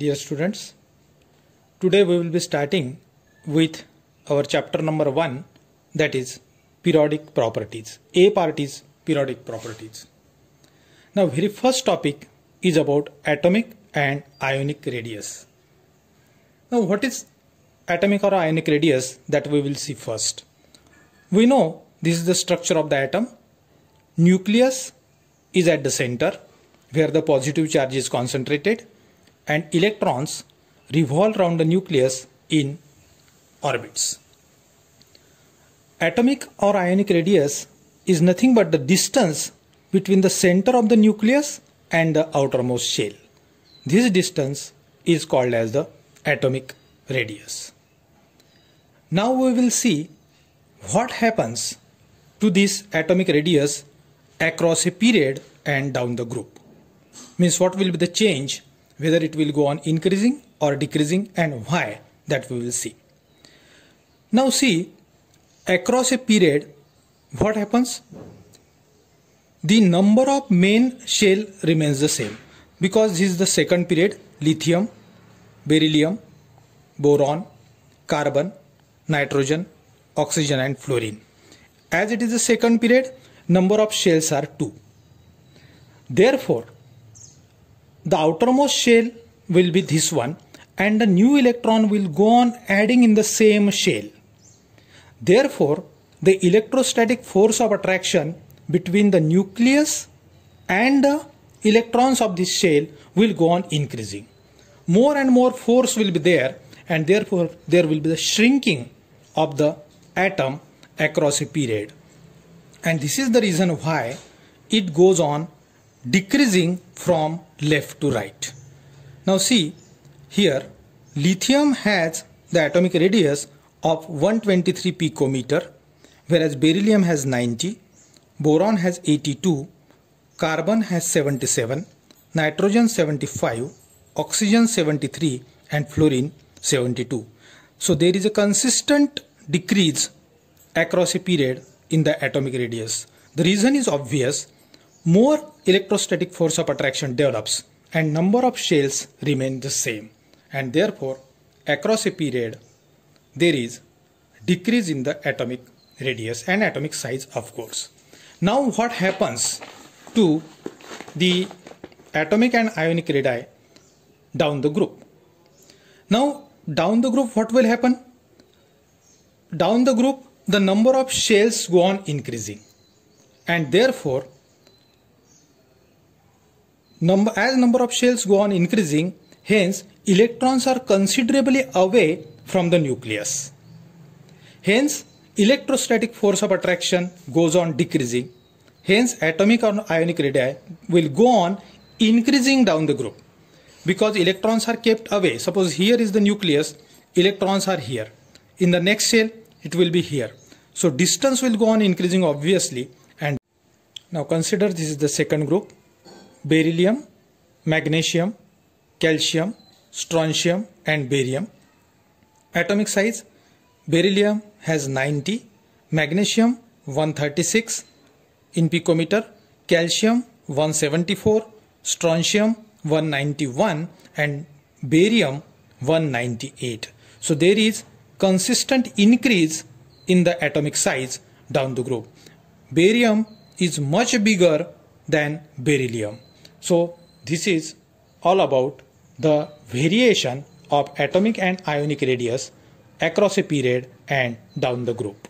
dear students today we will be starting with our chapter number 1 that is periodic properties a part is periodic properties now very first topic is about atomic and ionic radius now what is atomic or ionic radius that we will see first we know this is the structure of the atom nucleus is at the center where the positive charge is concentrated and electrons revolve around the nucleus in orbits. Atomic or ionic radius is nothing but the distance between the center of the nucleus and the outermost shell. This distance is called as the atomic radius. Now we will see what happens to this atomic radius across a period and down the group. Means what will be the change whether it will go on increasing or decreasing and why that we will see. Now see across a period what happens? The number of main shell remains the same because this is the second period lithium, beryllium, boron, carbon, nitrogen, oxygen and fluorine. As it is the second period number of shells are 2. Therefore the outermost shell will be this one and the new electron will go on adding in the same shell. Therefore, the electrostatic force of attraction between the nucleus and the electrons of this shell will go on increasing. More and more force will be there and therefore there will be the shrinking of the atom across a period. And this is the reason why it goes on decreasing from left to right. Now see here lithium has the atomic radius of 123 picometer whereas beryllium has 90, boron has 82, carbon has 77, nitrogen 75, oxygen 73 and fluorine 72. So there is a consistent decrease across a period in the atomic radius. The reason is obvious more electrostatic force of attraction develops and number of shells remain the same and therefore across a period there is decrease in the atomic radius and atomic size of course. Now what happens to the atomic and ionic radii down the group? Now down the group what will happen? Down the group the number of shells go on increasing and therefore Number, as number of shells go on increasing, hence electrons are considerably away from the nucleus. Hence, electrostatic force of attraction goes on decreasing. Hence, atomic or ionic radii will go on increasing down the group because electrons are kept away. Suppose here is the nucleus, electrons are here. In the next shell, it will be here. So distance will go on increasing obviously. And now consider this is the second group beryllium, magnesium, calcium, strontium and barium. Atomic size beryllium has 90, magnesium 136 in picometer, calcium 174, strontium 191 and barium 198. So there is consistent increase in the atomic size down the group. Barium is much bigger than beryllium. So this is all about the variation of atomic and ionic radius across a period and down the group.